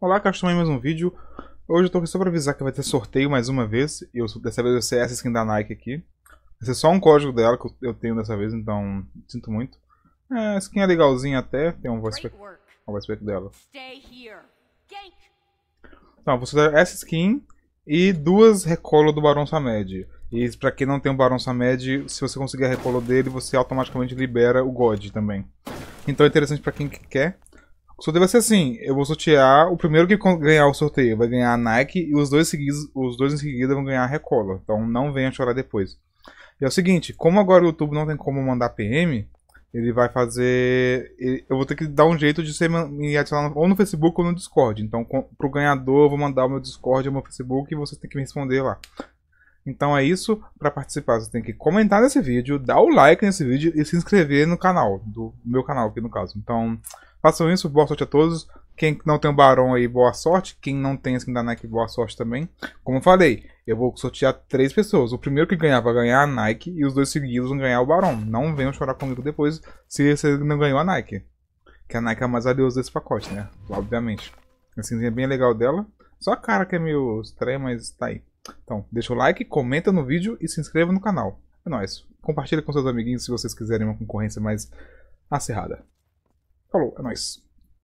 Olá, Castomei, mais um vídeo. Hoje eu tô aqui só pra avisar que vai ter sorteio mais uma vez. E eu, dessa vez eu sei essa skin da Nike aqui. Esse é só um código dela que eu tenho dessa vez, então sinto muito. É, a skin é legalzinha até, tem um voice pack, um voice pack dela. Então, você dá essa skin e duas recolas do Barão Samed. E pra quem não tem o Barão Samed, se você conseguir a recolo dele, você automaticamente libera o God também. Então é interessante pra quem quer. O sorteio vai ser assim: eu vou sortear, o primeiro que ganhar o sorteio vai ganhar a Nike e os dois, seguidos, os dois em seguida vão ganhar a Recola. Então não venha chorar depois. E é o seguinte: como agora o YouTube não tem como mandar PM, ele vai fazer. Eu vou ter que dar um jeito de ser me adicionar ou no Facebook ou no Discord. Então pro ganhador eu vou mandar o meu Discord ou o meu Facebook e você tem que me responder lá. Então é isso. Para participar, você tem que comentar nesse vídeo, dar o like nesse vídeo e se inscrever no canal, do meu canal aqui no caso. Então, façam isso. Boa sorte a todos. Quem não tem o Barão aí, boa sorte. Quem não tem skin da Nike, boa sorte também. Como eu falei, eu vou sortear três pessoas. O primeiro que ganhar vai ganhar a Nike e os dois seguidos vão ganhar o Barão. Não venham chorar comigo depois se você não ganhou a Nike. Que a Nike é a mais valiosa desse pacote, né? Obviamente. A skinzinha é bem legal dela. Só a cara que é meio estranha, mas tá aí. Então, deixa o like, comenta no vídeo e se inscreva no canal. É nóis. Compartilha com seus amiguinhos se vocês quiserem uma concorrência mais acirrada. Falou, é nóis.